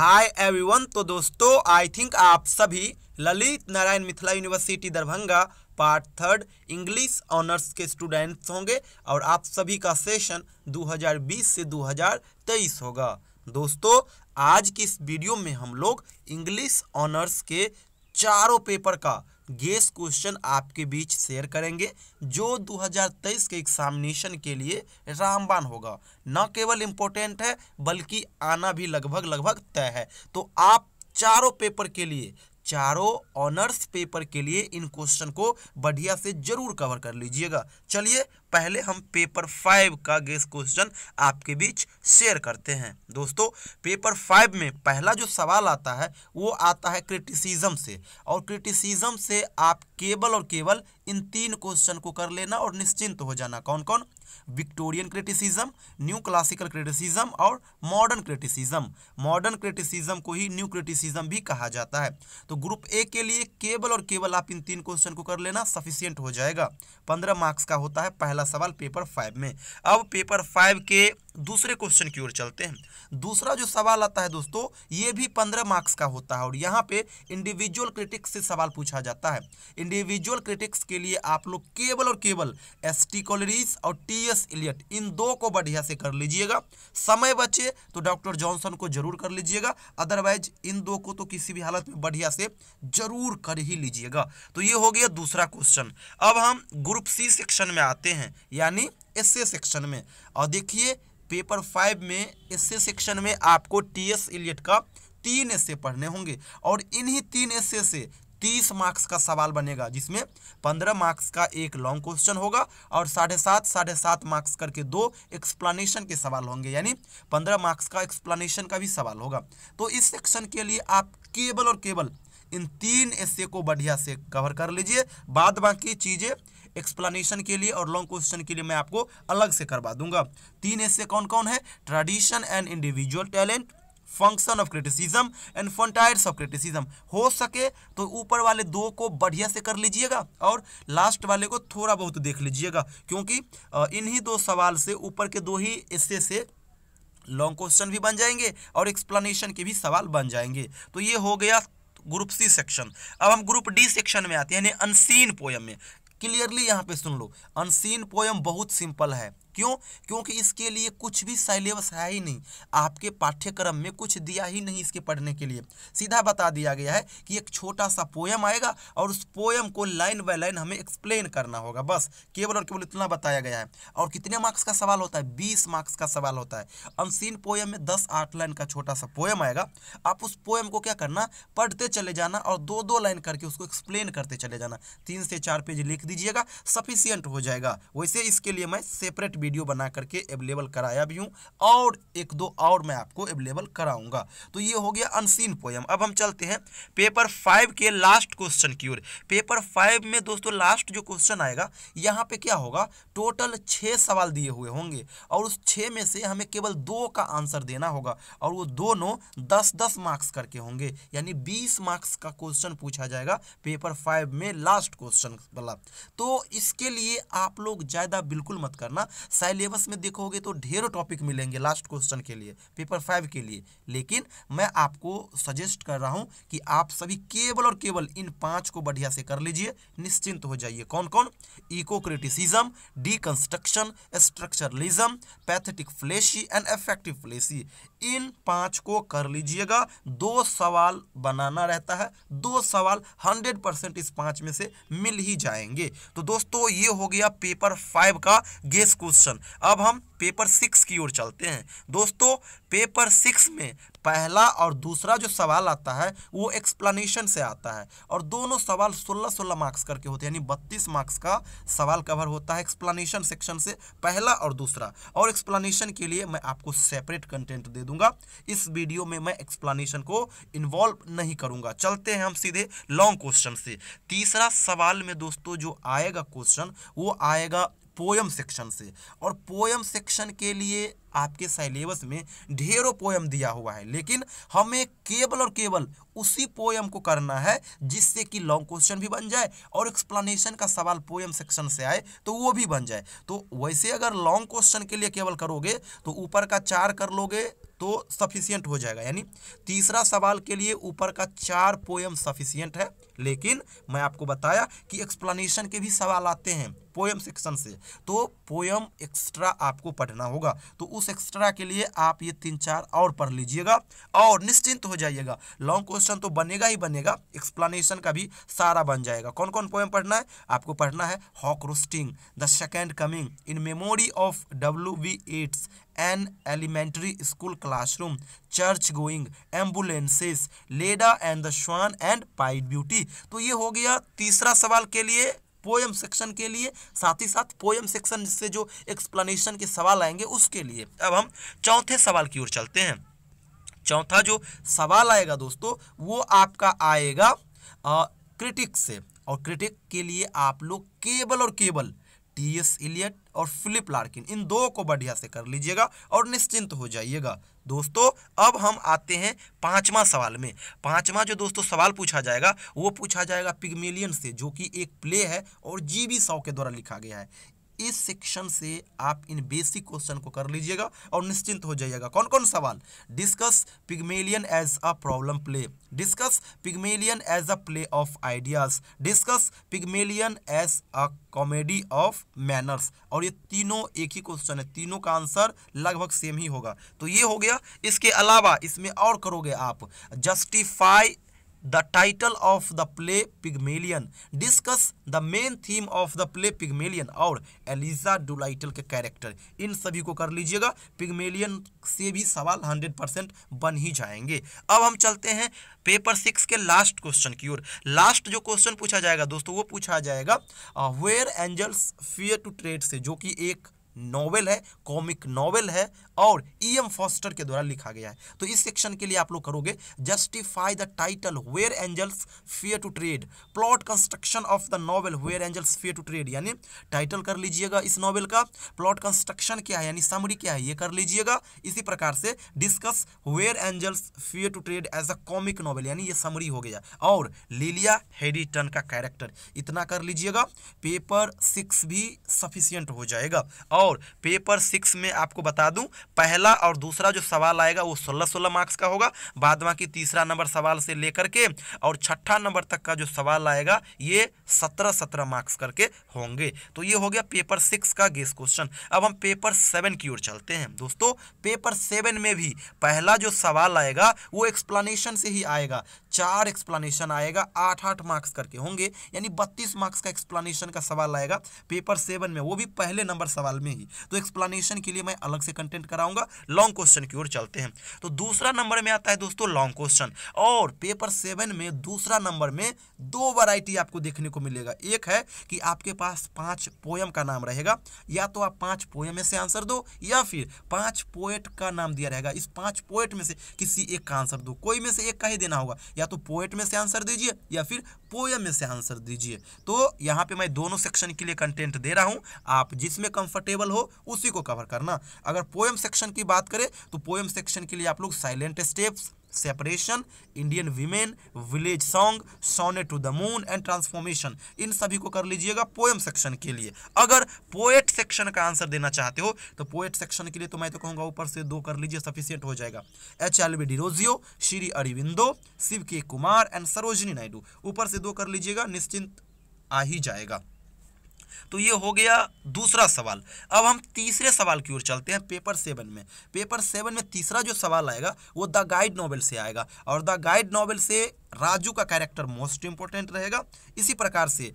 hi everyone तो दोस्तों आई think आप सभी Lalit Narayan Mithila university Darbhanga part third English honours के स्टूडेंट्स होंगे और आप सभी का सेशन 2020 से 2023 होगा दोस्तों आज की इस वीडियो में हम लोग इंग्लिश ऑनर्स के चारों पेपर का गेस क्वेश्चन आपके बीच शेयर करेंगे जो 2023 के एग्जामिनेशन के लिए रामबान होगा न केवल इम्पोर्टेंट है बल्कि आना भी लगभग लगभग तय है तो आप चारों पेपर के लिए चारों ऑनर्स पेपर के लिए इन क्वेश्चन को बढ़िया से जरूर कवर कर लीजिएगा चलिए पहले हम पेपर फाइव का गेस क्वेश्चन आपके बीच शेयर करते हैं दोस्तों पेपर फाइव में पहला जो सवाल आता है वो आता है क्रिटिसिज्म से और क्रिटिसिज्म से आप केवल और केवल इन तीन क्वेश्चन को कर लेना और निश्चिंत हो जाना कौन कौन Victorian criticism new classical criticism और मॉडर्न क्रिटिसिज्म मॉडर्न क्रिटिसिज्म को ही न्यू क्रिटिसिज्म भी कहा जाता है तो ग्रुप ए के लिए केवल और केवल आप इन तीन क्वेश्चन को कर लेना सफिशियंट हो जाएगा पंद्रह मार्क्स का होता है पहला सवाल पेपर फाइव में अब पेपर फाइव के दूसरे क्वेश्चन की ओर चलते हैं दूसरा जो सवाल आता है दोस्तों ये भी पंद्रह मार्क्स का होता है और यहाँ पे इंडिविजुअल क्रिटिक्स से सवाल पूछा जाता है इंडिविजुअल क्रिटिक्स के लिए आप लोग केवल और केवल एस टी कॉलरीज और टी एस इलियट इन दो को बढ़िया से कर लीजिएगा समय बचे तो डॉक्टर जॉनसन को जरूर कर लीजिएगा अदरवाइज इन दो को तो किसी भी हालत में बढ़िया से जरूर कर ही लीजिएगा तो ये हो गया दूसरा क्वेश्चन अब हम ग्रुप सी सेक्शन में आते हैं यानी एस सेक्शन में और देखिए पेपर फाइव में एस सेक्शन में आपको टी एस इलियट का तीन ऐसे पढ़ने होंगे और इन्हीं तीन ऐसे से तीस मार्क्स का सवाल बनेगा जिसमें पंद्रह मार्क्स का एक लॉन्ग क्वेश्चन होगा और साढ़े सात साढ़े सात मार्क्स करके दो एक्सप्लानेशन के सवाल होंगे यानी पंद्रह मार्क्स का एक्सप्लानेशन का भी सवाल होगा तो इस सेक्शन के लिए आप केवल और केवल इन तीन ऐसे को बढ़िया से कवर कर लीजिए बाद बाकी चीज़ें एक्सप्लेनेशन के लिए और लॉन्ग क्वेश्चन के लिए मैं आपको अलग से करवा दूंगा तीन ऐसे कौन कौन है tradition and individual talent function of criticism and frontiers of criticism हो सके तो ऊपर वाले दो को बढ़िया से कर लीजिएगा और लास्ट वाले को थोड़ा बहुत देख लीजिएगा क्योंकि इन्हीं दो सवाल से ऊपर के दो ही इससे से लॉन्ग क्वेश्चन भी बन जाएंगे और एक्सप्लेनेशन के भी सवाल बन जाएंगे तो ये हो गया ग्रुप सी सेक्शन अब हम ग्रुप डी सेक्शन में आते हैं यानी अनसीन पोयम में क्लियरली यहाँ पे सुन लो अनसीन पोयम बहुत सिंपल है क्यों क्योंकि इसके लिए कुछ भी सिलेबस है ही नहीं आपके पाठ्यक्रम में कुछ दिया ही नहीं इसके पढ़ने के लिए सीधा बता दिया गया है कि एक छोटा सा पोयम आएगा और उस पोयम को लाइन बाय लाइन हमें एक्सप्लेन करना होगा बस केवल और केवल इतना बताया गया है और कितने मार्क्स का सवाल होता है बीस मार्क्स का सवाल होता है अनसीन पोयम में दस आठ लाइन का छोटा सा पोयम आएगा आप उस पोयम को क्या करना पढ़ते चले जाना और दो दो लाइन करके उसको एक्सप्लेन करते चले जाना तीन से चार पेज लिख दीजिएगा सफिशियंट हो जाएगा वैसे इसके लिए मैं सेपरेट वीडियो बना करके अवेलेबल कराया भी हूँ और एक दो और मैं आपको अवेलेबल कराऊंगा तो ये हो गया अनसीन पोएम अब हम चलते हैं पेपर फाइव के लास्ट क्वेश्चन की ओर पेपर फाइव में दोस्तों लास्ट जो क्वेश्चन आएगा यहाँ पे क्या होगा टोटल छः सवाल दिए हुए होंगे और उस छः में से हमें केवल दो का आंसर देना होगा और वो दोनों दस दस मार्क्स करके होंगे यानी बीस मार्क्स का क्वेश्चन पूछा जाएगा पेपर फाइव में लास्ट क्वेश्चन वाला तो इसके लिए आप लोग ज़्यादा बिल्कुल मत करना सिलेबस में देखोगे तो ढेरों टॉपिक मिलेंगे लास्ट क्वेश्चन के लिए पेपर फाइव के लिए लेकिन मैं आपको सजेस्ट कर रहा हूँ कि आप सभी केवल और केवल इन पाँच को बढ़िया से कर लीजिए निश्चिंत हो जाइए कौन कौन eco criticism deconstruction structuralism pathetic fallacy and affective fallacy इन पांच को कर लीजिएगा दो सवाल बनाना रहता है दो सवाल हंड्रेड परसेंट इस पांच में से मिल ही जाएंगे तो दोस्तों ये हो गया पेपर फाइव का गेस क्वेश्चन अब हम पेपर सिक्स की ओर चलते हैं दोस्तों पेपर सिक्स में पहला और दूसरा जो सवाल आता है वो एक्सप्लेनेशन से आता है और दोनों सवाल 16 16 मार्क्स करके होते हैं यानी 32 मार्क्स का सवाल कवर होता है एक्सप्लेनेशन सेक्शन से पहला और दूसरा और एक्सप्लेनेशन के लिए मैं आपको सेपरेट कंटेंट दे दूंगा इस वीडियो में मैं एक्सप्लेनेशन को इन्वॉल्व नहीं करूंगा चलते हैं हम सीधे लॉन्ग क्वेश्चन से तीसरा सवाल में दोस्तों जो आएगा क्वेश्चन वो आएगा पोयम सेक्शन से और पोयम सेक्शन के लिए आपके सिलेबस में ढेरों पोयम दिया हुआ है लेकिन हमें केवल और केवल उसी पोयम को करना है जिससे कि लॉन्ग क्वेश्चन भी बन जाए और एक्सप्लेनेशन का सवाल पोयम सेक्शन से आए तो वो भी बन जाए तो वैसे अगर लॉन्ग क्वेश्चन के लिए केवल करोगे तो ऊपर का चार कर लोगे तो सफिशियंट हो जाएगा यानी तीसरा सवाल के लिए ऊपर का चार पोयम सफिशियंट है लेकिन मैं आपको बताया कि एक्सप्लानेशन के भी सवाल आते हैं पोएम सेक्शन से तो पोएम एक्स्ट्रा आपको पढ़ना होगा तो उस एक्स्ट्रा के लिए आप ये तीन चार और पढ़ लीजिएगा और निश्चिंत हो जाइएगा लॉन्ग क्वेश्चन तो बनेगा ही बनेगा एक्सप्लेनेशन का भी सारा बन जाएगा कौन कौन पोएम पढ़ना है आपको पढ़ना है hawk roosting the second coming in memory of W B Yeats an elementary school classroom church going ambulances Leda and the swan and pied beauty तो ये हो गया तीसरा सवाल के लिए पोएम सेक्शन के लिए साथ ही साथ पोएम सेक्शन से जो एक्सप्लेनेशन के सवाल आएंगे उसके लिए अब हम चौथे सवाल की ओर चलते हैं चौथा जो सवाल आएगा दोस्तों वो आपका आएगा आ, क्रिटिक से और क्रिटिक के लिए आप लोग केबल और केबल टी एस इलियट और फिलिप लार्किन इन दो को बढ़िया से कर लीजिएगा और निश्चिंत हो जाइएगा दोस्तों अब हम आते हैं पांचवा सवाल में पांचवा जो दोस्तों सवाल पूछा जाएगा वो पूछा जाएगा पिगमेलियन से जो कि एक प्ले है और जी बी के द्वारा लिखा गया है इस सेक्शन से आप इन बेसिक क्वेश्चन को कर लीजिएगा और निश्चिंत हो जाइएगा कौन कौन सवाल discuss Pygmalion as a problem play discuss Pygmalion as a play of ideas discuss Pygmalion as a comedy of manners और ये तीनों एक ही क्वेश्चन है तीनों का आंसर लगभग सेम ही होगा तो ये हो गया इसके अलावा इसमें और करोगे आप justify the title of the play Pygmalion discuss the main theme of the play Pygmalion और एलिजा डुलाइटल के कैरेक्टर इन सभी को कर लीजिएगा पिग्मेलियन से भी सवाल हंड्रेड परसेंट बन ही जाएंगे अब हम चलते हैं पेपर सिक्स के लास्ट क्वेश्चन की ओर लास्ट जो क्वेश्चन पूछा जाएगा दोस्तों वो पूछा जाएगा where angels fear to tread से जो कि एक नॉवेल है कॉमिक नॉवेल है और ई एम फॉस्टर के द्वारा लिखा गया है तो इस सेक्शन के लिए आप लोग करोगे justify the title where angels fear to tread plot construction of the novel where angels fear to tread यानी टाइटल कर लीजिएगा इस नॉवेल का प्लॉट कंस्ट्रक्शन क्या है यानी समरी क्या है ये कर लीजिएगा इसी प्रकार से discuss where angels fear to tread as a comic novel यानी ये समरी हो गया और लीलिया हेडिटन का कैरेक्टर इतना कर लीजिएगा पेपर सिक्स भी सफिशियंट हो जाएगा और और पेपर सिक्स में आपको बता दूं पहला और दूसरा जो सवाल आएगा वो सोलह सोलह मार्क्स का होगा बाद बाकी तीसरा नंबर सवाल से लेकर के और छठा नंबर तक का जो सवाल आएगा ये सत्रह सत्रह मार्क्स करके होंगे तो ये हो गया पेपर सिक्स का गेस क्वेश्चन अब हम पेपर सेवन की ओर चलते हैं दोस्तों पेपर सेवन में भी पहला जो सवाल आएगा वो एक्सप्लानेशन से ही आएगा चार एक्सप्लेनेशन आएगा आठ आठ मार्क्स करके होंगे यानी बत्तीस मार्क्स का एक्सप्लेनेशन का सवाल आएगा पेपर सेवन में वो भी पहले नंबर सवाल में ही तो एक्सप्लेनेशन के लिए मैं अलग से कंटेंट कराऊंगा लॉन्ग क्वेश्चन की ओर चलते हैं तो दूसरा नंबर में आता है दोस्तों लॉन्ग क्वेश्चन और पेपर सेवन में दूसरा नंबर में दो वराइटी आपको देखने को मिलेगा एक है कि आपके पास पांच पोयम का नाम रहेगा या तो आप पांच पोयम में से आंसर दो या फिर पांच पोएट का नाम दिया रहेगा इस पांच पोएट में से किसी एक का आंसर दो कोई में से एक का ही देना होगा या तो पोएट में से आंसर दीजिए या फिर पोएम में से आंसर दीजिए तो यहाँ पे मैं दोनों सेक्शन के लिए कंटेंट दे रहा हूँ आप जिसमें कंफर्टेबल हो उसी को कवर करना अगर पोएम सेक्शन की बात करें तो पोएम सेक्शन के लिए आप लोग silent steps separation Indian women village song sonnet to the moon and transformation इन सभी को कर लीजिएगा पोएम सेक्शन के लिए अगर पोएट सेक्शन का आंसर देना चाहते हो तो पोएट सेक्शन के लिए तो मैं तो कहूंगा ऊपर से दो कर लीजिए सफिशियंट हो जाएगा H L B Derozio Sri Aurobindo Shiv K Kumar and Sarojini Naidu ऊपर से दो कर लीजिएगा निश्चिंत आ ही जाएगा तो ये हो गया दूसरा सवाल अब हम तीसरे सवाल की ओर चलते हैं पेपर सेवन में पेपर सेवन में तीसरा जो सवाल आएगा वो द गाइड नॉवल से आएगा और द गाइड नॉवल से राजू का कैरेक्टर मोस्ट इंपॉर्टेंट रहेगा इसी प्रकार से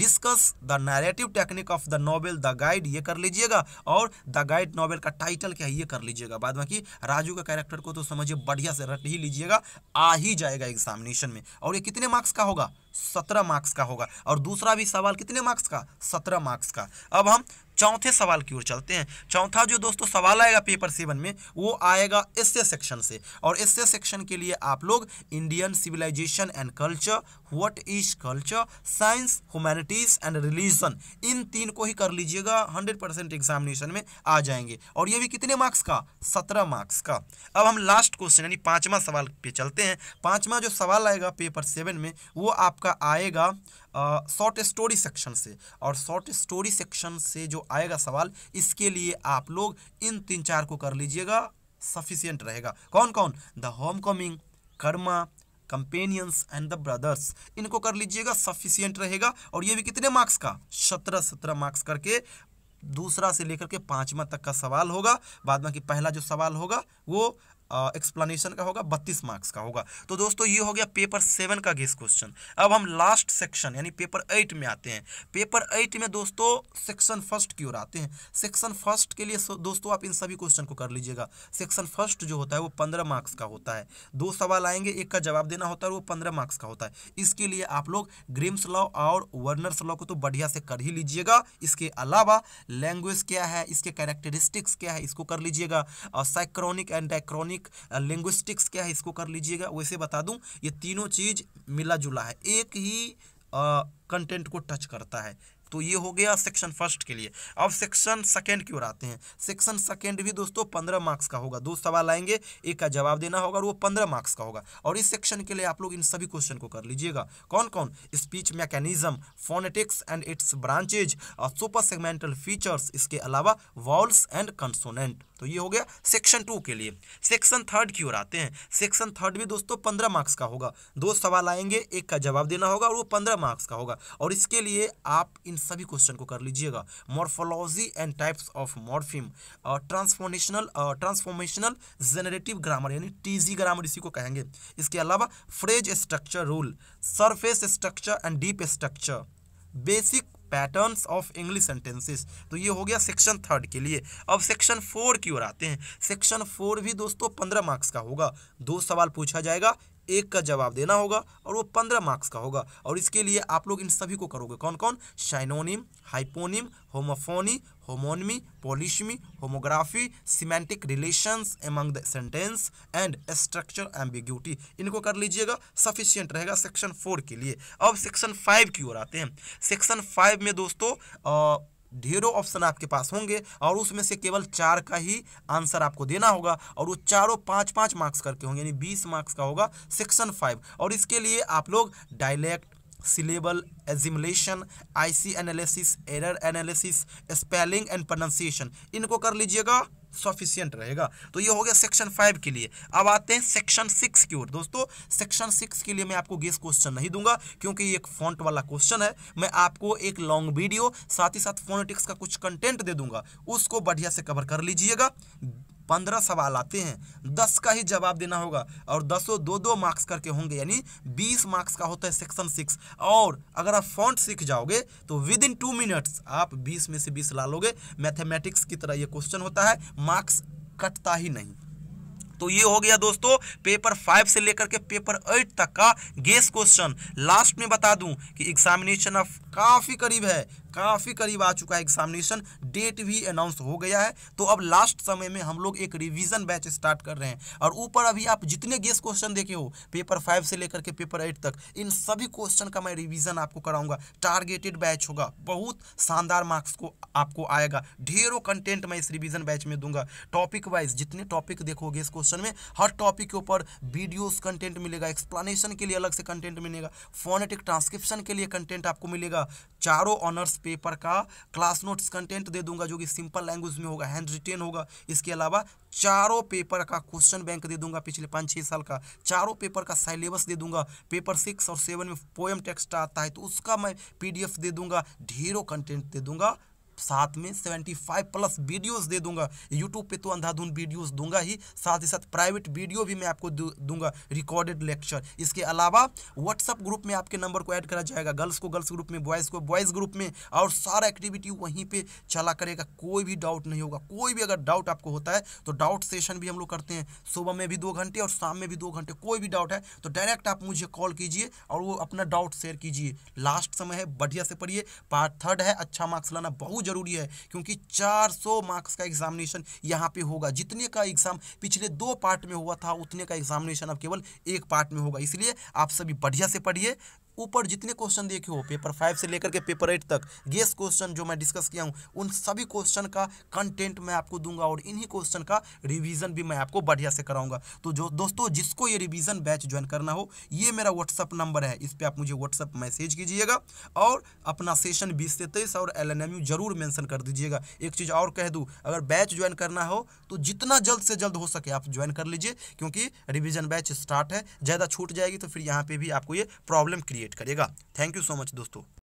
discuss the narrative technique of the novel the guide ये कर लीजिएगा और द गाइड नॉवेल का टाइटल क्या है ये कर लीजिएगा बाद बाकी राजू का कैरेक्टर को तो समझिए बढ़िया से रट ही लीजिएगा आ ही जाएगा एग्जामिनेशन में और ये कितने मार्क्स का होगा सत्रह मार्क्स का होगा और दूसरा भी सवाल कितने मार्क्स का सत्रह मार्क्स का अब हम चौथे सवाल की ओर चलते हैं चौथा जो दोस्तों सवाल आएगा पेपर सेवन में वो आएगा एसए सेक्शन से और एसए सेक्शन के लिए आप लोग Indian civilization and culture what is culture science humanities and religion इन तीन को ही कर लीजिएगा हंड्रेड परसेंट एग्जामिनेशन में आ जाएंगे और ये भी कितने मार्क्स का सत्रह मार्क्स का अब हम लास्ट क्वेश्चन यानी पाँचवा सवाल पे चलते हैं पाँचवा जो सवाल आएगा पेपर सेवन में वो आपका आएगा शॉर्ट स्टोरी सेक्शन से और शॉर्ट स्टोरी सेक्शन से जो आएगा सवाल इसके लिए आप लोग इन तीन चार को कर लीजिएगा सफिशियंट रहेगा कौन कौन the homecoming karma companions and the brothers इनको कर लीजिएगा सफिशियंट रहेगा और ये भी कितने मार्क्स का सत्रह सत्रह मार्क्स करके दूसरा से लेकर के पाँचवा तक का सवाल होगा बाद में कि पहला जो सवाल होगा वो एक्सप्लेनेशन का होगा बत्तीस मार्क्स का होगा तो दोस्तों ये हो गया पेपर सेवन का घेस क्वेश्चन अब हम लास्ट सेक्शन यानी पेपर एट में आते हैं पेपर एट में दोस्तों सेक्शन फर्स्ट की ओर आते हैं सेक्शन फर्स्ट के लिए दोस्तों आप इन सभी क्वेश्चन को कर लीजिएगा सेक्शन फर्स्ट जो होता है वो पंद्रह मार्क्स का होता है दो सवाल आएंगे एक का जवाब देना होता है वो पंद्रह मार्क्स का होता है इसके लिए आप लोग ग्रीम्स लॉ और वर्नर्स लॉ को तो बढ़िया से कर ही लीजिएगा इसके अलावा लैंग्वेज क्या है इसके कैरेक्टरिस्टिक्स क्या है इसको कर लीजिएगा और synchronic and diachronic economic linguistics क्या है इसको कर लीजिएगा वैसे बता दूं ये तीनों चीज़ मिला जुला है एक ही कंटेंट को टच करता है तो ये हो गया सेक्शन फर्स्ट के लिए अब सेक्शन सेकेंड की ओर आते हैं सेक्शन सेकेंड भी दोस्तों पंद्रह मार्क्स का होगा दो सवाल आएंगे एक का जवाब देना होगा और वो पंद्रह मार्क्स का होगा और इस सेक्शन के लिए आप लोग इन सभी क्वेश्चन को कर लीजिएगा कौन कौन speech mechanism phonetics and its branches super segmental features इसके अलावा वॉल्स एंड कंसोनेंट तो ये हो गया सेक्शन टू के लिए सेक्शन थर्ड की ओर आते हैं सेक्शन थर्ड भी दोस्तों पंद्रह मार्क्स का होगा दो सवाल आएंगे एक का जवाब देना होगा और वो पंद्रह मार्क्स का होगा और इसके लिए आप इन सभी क्वेश्चन को कर लीजिएगा morphology and types of morpheme transformational transformational generative grammar यानी टीजी ग्रामर इसी को कहेंगे इसके अलावा phrase structure rule surface structure and deep structure basic patterns of English sentences तो ये हो गया सेक्शन थर्ड के लिए अब सेक्शन फोर की ओर आते हैं सेक्शन फोर भी दोस्तों पंद्रह मार्क्स का होगा दो सवाल पूछा जाएगा एक का जवाब देना होगा और वो पंद्रह मार्क्स का होगा और इसके लिए आप लोग इन सभी को करोगे कौन कौन synonym hyponym homophony homonymy polysemy homography semantic relations among the sentence and structure ambiguity इनको कर लीजिएगा सफिशियंट रहेगा सेक्शन फोर के लिए अब सेक्शन फाइव की ओर आते हैं सेक्शन फाइव में दोस्तों आ, ढेरों ऑप्शन आपके पास होंगे और उसमें से केवल चार का ही आंसर आपको देना होगा और वो चारों पाँच पाँच मार्क्स करके होंगे यानी बीस मार्क्स का होगा सेक्शन फाइव और इसके लिए आप लोग dialect syllable assimilation IC analysis error analysis spelling and pronunciation इनको कर लीजिएगा सफिशियंट रहेगा तो ये हो गया सेक्शन फाइव के लिए अब आते हैं सेक्शन सिक्स की ओर दोस्तों सेक्शन सिक्स के लिए मैं आपको गेस क्वेश्चन नहीं दूंगा क्योंकि ये एक फॉन्ट वाला क्वेश्चन है मैं आपको एक लॉन्ग वीडियो साथ ही साथ फोनेटिक्स का कुछ कंटेंट दे दूंगा उसको बढ़िया से कवर कर लीजिएगा पंद्रह सवाल आते हैं दस का ही जवाब देना होगा और दसों दो दो मार्क्स करके होंगे यानी बीस मार्क्स का होता है सेक्शन सिक्स और अगर आप फॉन्ट सीख जाओगे तो विद इन टू मिनट्स आप बीस में से बीस ला लोगे मैथमेटिक्स की तरह ये क्वेश्चन होता है मार्क्स कटता ही नहीं तो ये हो गया दोस्तों पेपर फाइव से लेकर के पेपर एट तक का गेस क्वेश्चन लास्ट में बता दूं कि एग्जामिनेशन ऑफ काफ़ी करीब है काफ़ी करीब आ चुका है एग्जामिनेशन डेट भी अनाउंस हो गया है तो अब लास्ट समय में हम लोग एक रिविजन बैच स्टार्ट कर रहे हैं और ऊपर अभी आप जितने गेस क्वेश्चन देखे हो पेपर फाइव से लेकर के पेपर एट तक इन सभी क्वेश्चन का मैं रिविजन आपको कराऊंगा टारगेटेड बैच होगा बहुत शानदार मार्क्स को आपको आएगा ढेरों कंटेंट मैं इस रिविजन बैच में दूंगा टॉपिक वाइज जितने टॉपिक देखोगे इस क्वेश्चन में हर टॉपिक के ऊपर वीडियोज कंटेंट मिलेगा एक्सप्लेनेशन के लिए अलग से कंटेंट मिलेगा फोनेटिक ट्रांसक्रिप्शन के लिए कंटेंट आपको मिलेगा चारों ऑनर्स पेपर का क्लास नोट्स कंटेंट दे दूंगा जो कि सिंपल लैंग्वेज में होगा हैंड रिटेन होगा इसके अलावा चारों पेपर का क्वेश्चन बैंक दे दूंगा पिछले पाँच छः साल का चारों पेपर का सिलेबस दे दूंगा पेपर सिक्स और सेवन में पोएम टेक्स्ट आता है तो उसका मैं पीडीएफ दे दूंगा ढेरों कंटेंट दे दूंगा साथ में 75 प्लस वीडियोस दे दूंगा यूट्यूब पे तो अंधाधुन वीडियोस दूंगा ही साथ ही साथ प्राइवेट वीडियो भी मैं आपको दूंगा रिकॉर्डेड लेक्चर इसके अलावा व्हाट्सअप ग्रुप में आपके नंबर को ऐड करा जाएगा गर्ल्स को गर्ल्स ग्रुप में बॉयज़ को बॉयज़ ग्रुप में और सारा एक्टिविटी वहीं पर चला करेगा कोई भी डाउट नहीं होगा कोई भी अगर डाउट आपको होता है तो डाउट सेशन भी हम लोग करते हैं सुबह में भी दो घंटे और शाम में भी दो घंटे कोई भी डाउट है तो डायरेक्ट आप मुझे कॉल कीजिए और वो अपना डाउट शेयर कीजिए लास्ट समय है बढ़िया से पढ़िए पार्ट थर्ड है अच्छा मार्क्स लाना बहुत ज़रूरी है क्योंकि 400 मार्क्स का एग्जामिनेशन यहाँ पे होगा जितने का एग्ज़ाम पिछले दो पार्ट में हुआ था उतने का एग्जामिनेशन अब केवल एक पार्ट में होगा इसलिए आप सभी बढ़िया से पढ़िए ऊपर जितने क्वेश्चन देखे हो पेपर फाइव से लेकर के पेपर एट तक गेस क्वेश्चन जो मैं डिस्कस किया हूँ उन सभी क्वेश्चन का कंटेंट मैं आपको दूंगा और इन्हीं क्वेश्चन का रिविजन भी मैं आपको बढ़िया से कराऊंगा तो जो दोस्तों जिसको ये रिविजन बैच ज्वाइन करना हो ये मेरा व्हाट्सअप नंबर है इस पर आप मुझे व्हाट्सअप मैसेज कीजिएगा और अपना सेशन बीस से तेईस और एल जरूर मैंसन कर दीजिएगा एक चीज़ और कह दूँ अगर बैच ज्वाइन करना हो तो जितना जल्द से जल्द हो सके आप ज्वाइन कर लीजिए क्योंकि रिविजन बैच स्टार्ट है ज़्यादा छूट जाएगी तो फिर यहाँ पर भी आपको ये प्रॉब्लम क्रिएट अपडेट करेगा थैंक यू सो मच दोस्तों